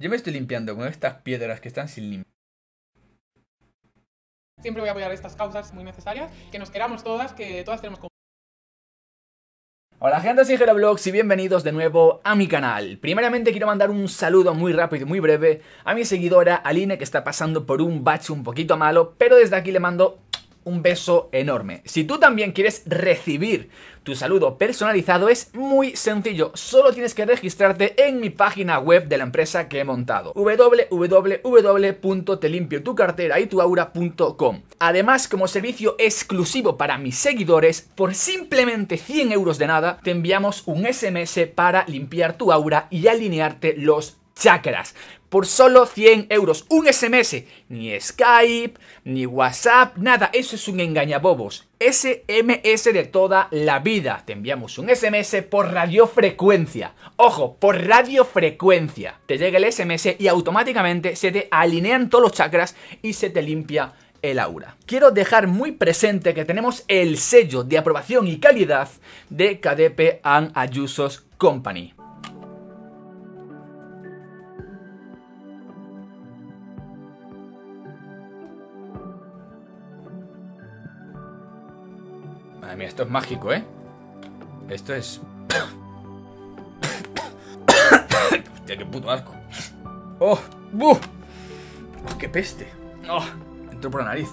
Yo me estoy limpiando con estas piedras que están sin limpiar. Siempre voy a apoyar estas causas muy necesarias, que nos queramos todas, que todas tenemos Hola gente de Blogs y bienvenidos de nuevo a mi canal. Primeramente quiero mandar un saludo muy rápido y muy breve a mi seguidora Aline que está pasando por un bache un poquito malo, pero desde aquí le mando un beso enorme. Si tú también quieres recibir tu saludo personalizado, es muy sencillo. Solo tienes que registrarte en mi página web de la empresa que he montado. www.telimpiotucarteraytuaura.com Además, como servicio exclusivo para mis seguidores, por simplemente 100 euros de nada, te enviamos un SMS para limpiar tu aura y alinearte los chakras por solo 100 euros. Un SMS, ni Skype, ni WhatsApp, nada. Eso es un engañabobos. SMS de toda la vida. Te enviamos un SMS por radiofrecuencia. Ojo, por radiofrecuencia. Te llega el SMS y automáticamente se te alinean todos los chakras y se te limpia el aura. Quiero dejar muy presente que tenemos el sello de aprobación y calidad de KDP Ayusos Company. Madre mía, esto es mágico, ¿eh? Esto es... Hostia, qué puto asco. ¡Oh! buh. Oh, qué peste! ¡Oh! Entró por la nariz.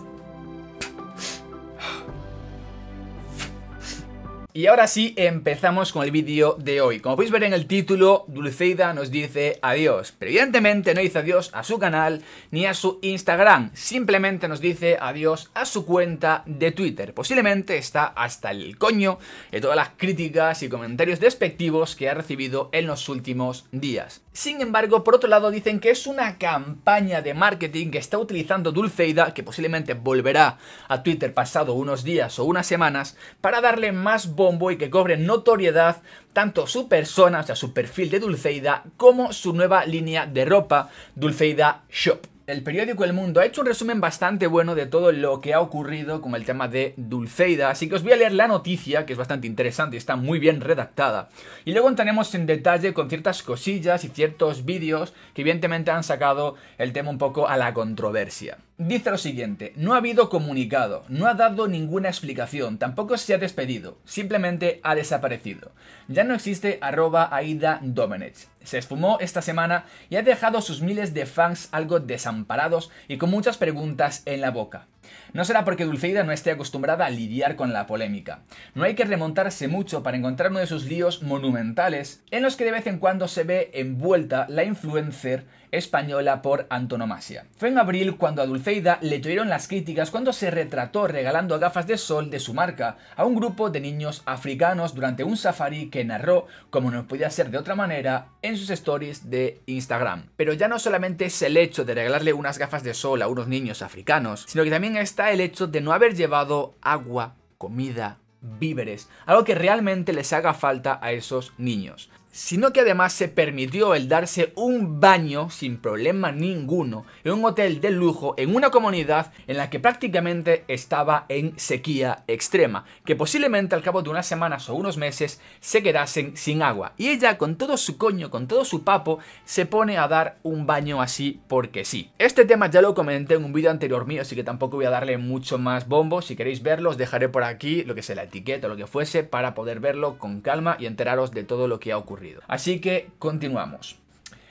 Y ahora sí, empezamos con el vídeo de hoy. Como podéis ver en el título, Dulceida nos dice adiós. Pero evidentemente no dice adiós a su canal ni a su Instagram. Simplemente nos dice adiós a su cuenta de Twitter. Posiblemente está hasta el coño de todas las críticas y comentarios despectivos que ha recibido en los últimos días. Sin embargo, por otro lado dicen que es una campaña de marketing que está utilizando Dulceida, que posiblemente volverá a Twitter pasado unos días o unas semanas, para darle más voz que cobre notoriedad tanto su persona, o sea, su perfil de Dulceida, como su nueva línea de ropa, Dulceida Shop. El periódico El Mundo ha hecho un resumen bastante bueno de todo lo que ha ocurrido con el tema de Dulceida, así que os voy a leer la noticia, que es bastante interesante y está muy bien redactada. Y luego entraremos en detalle con ciertas cosillas y ciertos vídeos que evidentemente han sacado el tema un poco a la controversia dice lo siguiente, no ha habido comunicado, no ha dado ninguna explicación, tampoco se ha despedido, simplemente ha desaparecido. Ya no existe arroba Aida Domenech. Se esfumó esta semana y ha dejado a sus miles de fans algo desamparados y con muchas preguntas en la boca. No será porque Dulceida no esté acostumbrada a lidiar con la polémica. No hay que remontarse mucho para encontrar uno de sus líos monumentales en los que de vez en cuando se ve envuelta la influencer española por antonomasia. Fue en abril cuando a Dulceida le tuvieron las críticas cuando se retrató regalando gafas de sol de su marca a un grupo de niños africanos durante un safari que narró, como no podía ser de otra manera, en sus stories de Instagram. Pero ya no solamente es el hecho de regalarle unas gafas de sol a unos niños africanos, sino que también está el hecho de no haber llevado agua, comida, víveres, algo que realmente les haga falta a esos niños sino que además se permitió el darse un baño sin problema ninguno en un hotel de lujo en una comunidad en la que prácticamente estaba en sequía extrema, que posiblemente al cabo de unas semanas o unos meses se quedasen sin agua. Y ella con todo su coño, con todo su papo, se pone a dar un baño así porque sí. Este tema ya lo comenté en un vídeo anterior mío, así que tampoco voy a darle mucho más bombo. Si queréis verlo, os dejaré por aquí lo que sea la etiqueta o lo que fuese para poder verlo con calma y enteraros de todo lo que ha ocurrido. Así que continuamos.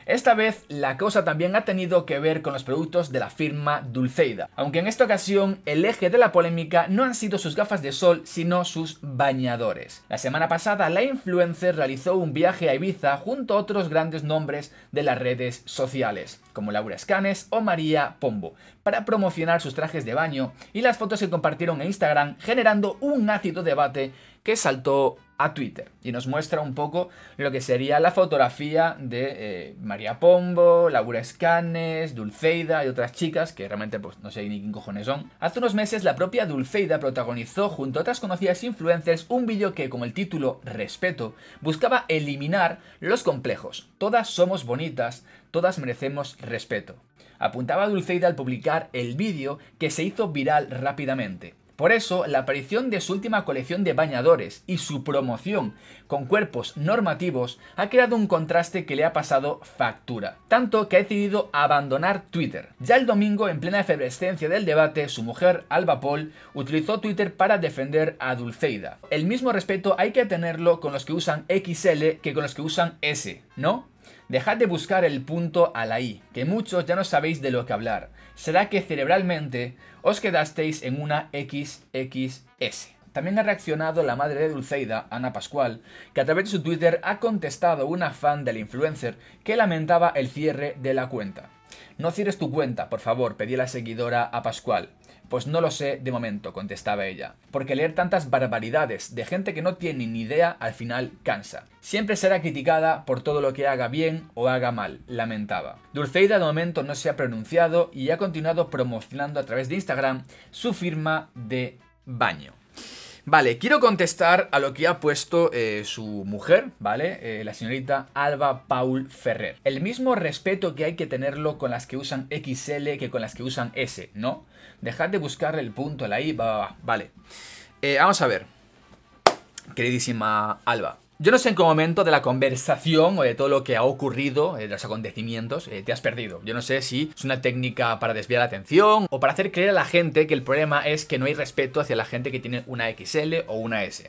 Esta vez la cosa también ha tenido que ver con los productos de la firma Dulceida, aunque en esta ocasión el eje de la polémica no han sido sus gafas de sol, sino sus bañadores. La semana pasada la influencer realizó un viaje a Ibiza junto a otros grandes nombres de las redes sociales, como Laura Escanes o María Pombo, para promocionar sus trajes de baño y las fotos se compartieron en Instagram, generando un ácido debate que saltó a Twitter y nos muestra un poco lo que sería la fotografía de eh, María Pombo, Laura Escanes, Dulceida y otras chicas que realmente pues no sé ni quién cojones son. Hace unos meses la propia Dulceida protagonizó junto a otras conocidas influencers un vídeo que como el título Respeto buscaba eliminar los complejos. Todas somos bonitas, todas merecemos respeto. Apuntaba Dulceida al publicar el vídeo que se hizo viral rápidamente. Por eso, la aparición de su última colección de bañadores y su promoción con cuerpos normativos ha creado un contraste que le ha pasado factura, tanto que ha decidido abandonar Twitter. Ya el domingo, en plena efervescencia del debate, su mujer, Alba Paul, utilizó Twitter para defender a Dulceida. El mismo respeto hay que tenerlo con los que usan XL que con los que usan S, ¿no? Dejad de buscar el punto a la I, que muchos ya no sabéis de lo que hablar. Será que cerebralmente os quedasteis en una XXS. También ha reaccionado la madre de Dulceida, Ana Pascual, que a través de su Twitter ha contestado una fan del influencer que lamentaba el cierre de la cuenta. No cierres tu cuenta, por favor, pedí la seguidora a Pascual. Pues no lo sé de momento, contestaba ella, porque leer tantas barbaridades de gente que no tiene ni idea al final cansa. Siempre será criticada por todo lo que haga bien o haga mal, lamentaba. Dulceida de momento no se ha pronunciado y ha continuado promocionando a través de Instagram su firma de baño. Vale, quiero contestar a lo que ha puesto eh, su mujer, ¿vale? Eh, la señorita Alba Paul Ferrer. El mismo respeto que hay que tenerlo con las que usan XL que con las que usan S, ¿no? Dejad de buscar el punto, la I, va, va, va. Vale. Eh, vamos a ver. Queridísima Alba. Yo no sé en qué momento de la conversación o de todo lo que ha ocurrido, eh, de los acontecimientos, eh, te has perdido. Yo no sé si es una técnica para desviar la atención o para hacer creer a la gente que el problema es que no hay respeto hacia la gente que tiene una XL o una S.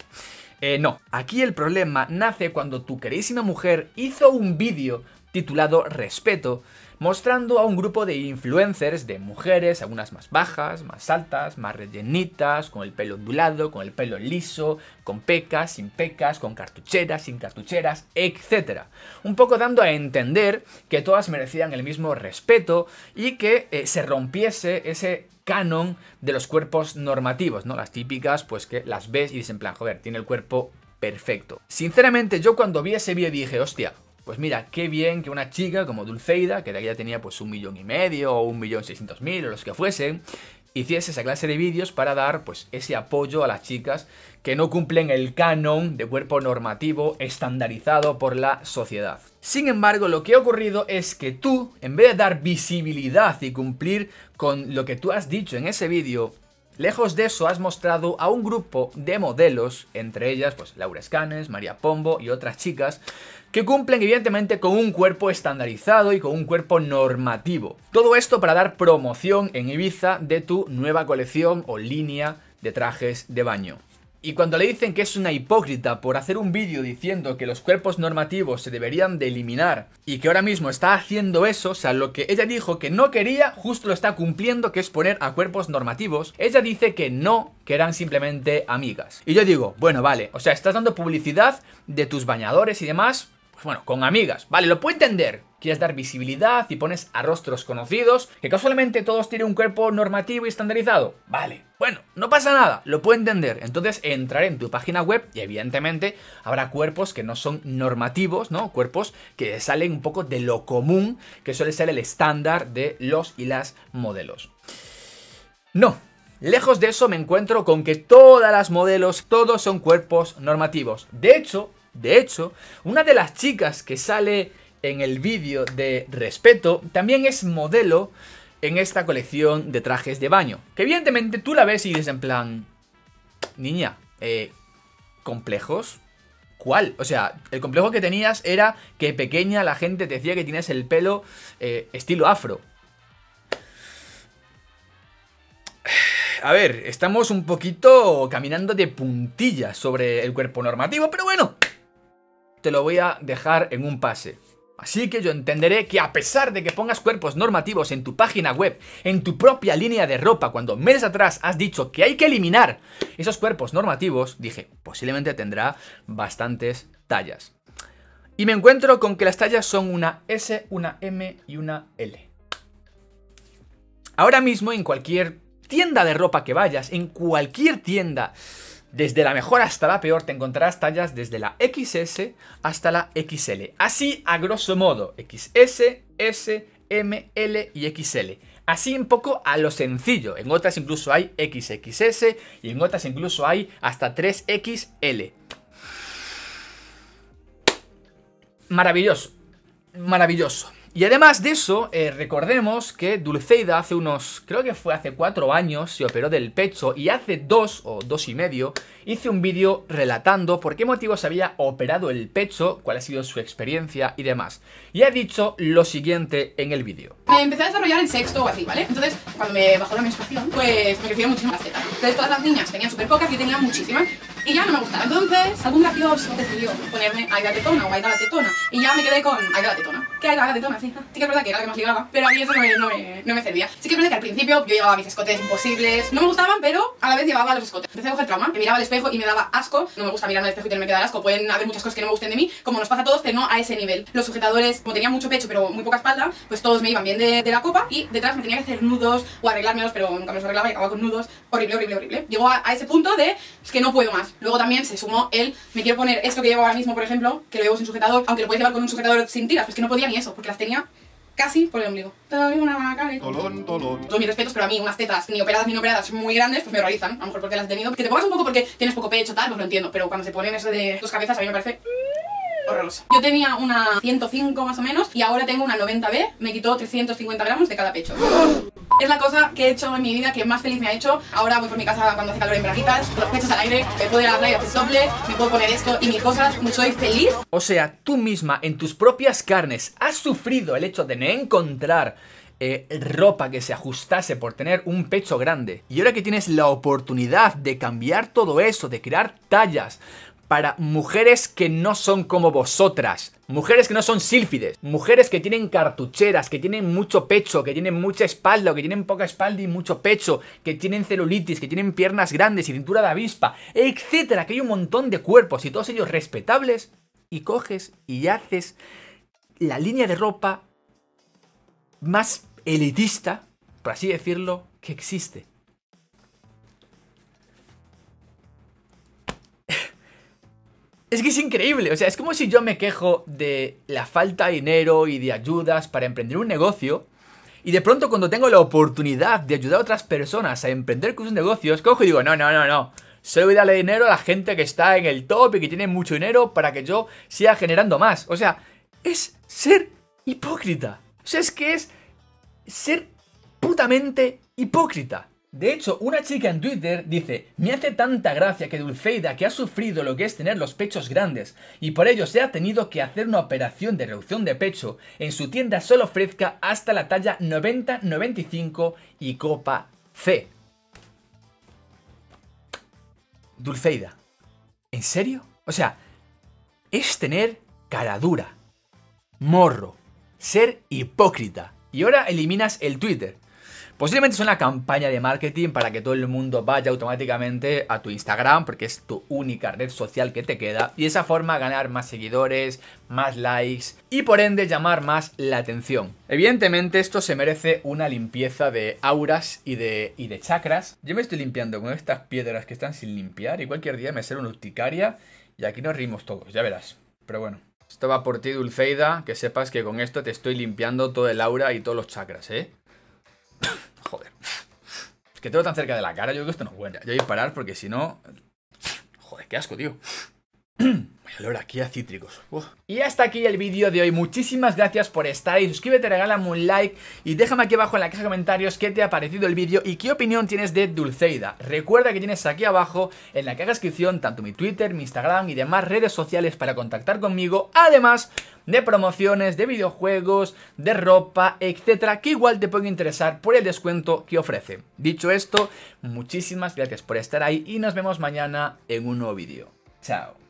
Eh, no, aquí el problema nace cuando tu queridísima mujer hizo un vídeo titulado Respeto, mostrando a un grupo de influencers de mujeres, algunas más bajas, más altas, más rellenitas, con el pelo ondulado, con el pelo liso, con pecas, sin pecas, con cartucheras, sin cartucheras, etc. Un poco dando a entender que todas merecían el mismo respeto y que eh, se rompiese ese canon de los cuerpos normativos, ¿no? Las típicas, pues que las ves y dicen, plan, joder, tiene el cuerpo perfecto. Sinceramente, yo cuando vi ese vídeo dije, hostia, pues mira, qué bien que una chica como Dulceida, que de ya tenía pues un millón y medio o un millón seiscientos mil o los que fuesen, hiciese esa clase de vídeos para dar pues ese apoyo a las chicas que no cumplen el canon de cuerpo normativo estandarizado por la sociedad. Sin embargo, lo que ha ocurrido es que tú, en vez de dar visibilidad y cumplir con lo que tú has dicho en ese vídeo Lejos de eso, has mostrado a un grupo de modelos, entre ellas pues Laura Escanes, María Pombo y otras chicas, que cumplen evidentemente con un cuerpo estandarizado y con un cuerpo normativo. Todo esto para dar promoción en Ibiza de tu nueva colección o línea de trajes de baño. Y cuando le dicen que es una hipócrita por hacer un vídeo diciendo que los cuerpos normativos se deberían de eliminar y que ahora mismo está haciendo eso, o sea, lo que ella dijo que no quería, justo lo está cumpliendo, que es poner a cuerpos normativos, ella dice que no, que eran simplemente amigas. Y yo digo, bueno, vale, o sea, estás dando publicidad de tus bañadores y demás, pues bueno, con amigas. Vale, lo puedo entender. Quieres dar visibilidad y pones a rostros conocidos, que casualmente todos tienen un cuerpo normativo y estandarizado. Vale, bueno, no pasa nada, lo puedo entender. Entonces entraré en tu página web y evidentemente habrá cuerpos que no son normativos, ¿no? Cuerpos que salen un poco de lo común, que suele ser el estándar de los y las modelos. No, Lejos de eso me encuentro con que todas las modelos, todos son cuerpos normativos. De hecho, de hecho, una de las chicas que sale en el vídeo de Respeto también es modelo en esta colección de trajes de baño. Que evidentemente tú la ves y dices en plan... Niña, eh, ¿complejos? ¿Cuál? O sea, el complejo que tenías era que pequeña la gente te decía que tienes el pelo eh, estilo afro. A ver, estamos un poquito caminando de puntillas sobre el cuerpo normativo, pero bueno, te lo voy a dejar en un pase. Así que yo entenderé que a pesar de que pongas cuerpos normativos en tu página web, en tu propia línea de ropa, cuando meses atrás has dicho que hay que eliminar esos cuerpos normativos, dije, posiblemente tendrá bastantes tallas. Y me encuentro con que las tallas son una S, una M y una L. Ahora mismo en cualquier tienda de ropa que vayas, en cualquier tienda desde la mejor hasta la peor te encontrarás tallas desde la XS hasta la XL. Así a grosso modo, XS, S, M, L y XL. Así un poco a lo sencillo. En otras incluso hay XXS y en otras incluso hay hasta 3XL. Maravilloso. Maravilloso. Y además de eso, eh, recordemos que Dulceida hace unos, creo que fue hace cuatro años, se operó del pecho y hace dos o dos y medio hice un vídeo relatando por qué motivo se había operado el pecho, cuál ha sido su experiencia y demás. Y ha dicho lo siguiente en el vídeo. Me empecé a desarrollar el sexto o así, ¿vale? Entonces, cuando me bajó la menstruación, pues me crecieron muchísimas tetas. Entonces todas las niñas tenían súper pocas y tenía muchísimas y ya no me gustaba. Entonces, algún gracioso decidió ponerme Aida Tetona o Aida la Tetona, y ya me quedé con Aida la Tetona. Que Aida la Tetona, sí. Sí que es verdad que era la que más ligaba, pero a mí eso no me, no me, servía. Sí que es verdad que al principio yo llevaba mis escotes imposibles, no me gustaban, pero a la vez llevaba los escotes. Empecé a coger trauma, me miraba al espejo y me daba asco. No me gusta mirarme al espejo y tenerme que dar asco, pueden haber muchas cosas que no me gusten de mí, como nos pasa a todos, pero no a ese nivel. Los sujetadores, como tenía mucho pecho pero muy poca espalda, pues todos me iban bien de, la copa y detrás me tenía que hacer nudos o arreglármelos, pero nunca me los arreglaba y acababa con nudos. Horrible, horrible, horrible. Llegó a, a ese punto de es que no puedo más. Luego también se sumó el, me quiero poner esto que llevo ahora mismo, por ejemplo, que lo llevo sin sujetador, aunque lo puedes llevar con un sujetador sin tiras, pues que no podía ni eso, porque las tenía casi por el ombligo. Todavía una cara. Todos mis respetos, pero a mí unas tetas ni operadas ni no operadas muy grandes, pues me horrorizan. A lo mejor porque las he tenido. Que te pongas un poco porque tienes poco pecho, tal, pues lo entiendo. Pero cuando se ponen eso de dos cabezas, a mí me parece horrorosa Yo tenía una 105 más o menos y ahora tengo una 90B. Me quitó 350 gramos de cada pecho. Es la cosa que he hecho en mi vida que más feliz me ha hecho. Ahora voy por mi casa cuando hace calor en braguitas, los pechos al aire, me puedo ir a la playa, me puedo poner esto y mis cosas, soy feliz. O sea, tú misma en tus propias carnes has sufrido el hecho de no encontrar eh, ropa que se ajustase por tener un pecho grande. Y ahora que tienes la oportunidad de cambiar todo eso, de crear tallas para mujeres que no son como vosotras, mujeres que no son sílfides, mujeres que tienen cartucheras, que tienen mucho pecho, que tienen mucha espalda, o que tienen poca espalda y mucho pecho, que tienen celulitis, que tienen piernas grandes y cintura de avispa, etcétera, que hay un montón de cuerpos y todos ellos respetables, y coges y haces la línea de ropa más elitista, por así decirlo, que existe. Es que es increíble, o sea, es como si yo me quejo de la falta de dinero y de ayudas para emprender un negocio, y de pronto cuando tengo la oportunidad de ayudar a otras personas a emprender con sus negocios, cojo y digo, no, no, no, no. Solo voy a darle dinero a la gente que está en el top y que tiene mucho dinero para que yo siga generando más. O sea, es ser hipócrita. O sea, es que es ser putamente hipócrita. De hecho, una chica en Twitter dice, me hace tanta gracia que Dulceida, que ha sufrido lo que es tener los pechos grandes, y por ello se ha tenido que hacer una operación de reducción de pecho, en su tienda solo ofrezca hasta la talla 90-95 y copa C. Dulceida, ¿en serio? O sea, es tener cara dura, morro, ser hipócrita. Y ahora eliminas el Twitter. Posiblemente es una campaña de marketing para que todo el mundo vaya automáticamente a tu Instagram, porque es tu única red social que te queda, y esa forma ganar más seguidores, más likes y por ende llamar más la atención. Evidentemente esto se merece una limpieza de auras y de, y de chakras. Yo me estoy limpiando con estas piedras que están sin limpiar y cualquier día me seré una urticaria y aquí nos rimos todos, ya verás. Pero bueno. Esto va por ti, Dulceida, que sepas que con esto te estoy limpiando todo el aura y todos los chakras, ¿eh? Joder. Es que tengo tan cerca de la cara, yo creo que esto no es bueno. Yo voy a disparar porque si no... Joder, qué asco, tío olor aquí a cítricos. Y hasta aquí el vídeo de hoy. Muchísimas gracias por estar ahí. Suscríbete, regálame un like y déjame aquí abajo en la caja de comentarios qué te ha parecido el vídeo y qué opinión tienes de Dulceida. Recuerda que tienes aquí abajo en la caja de descripción tanto mi Twitter, mi Instagram y demás redes sociales para contactar conmigo. Además de promociones, de videojuegos, de ropa, etcétera, que igual te pueden interesar por el descuento que ofrece. Dicho esto, muchísimas gracias por estar ahí y nos vemos mañana en un nuevo vídeo. Chao.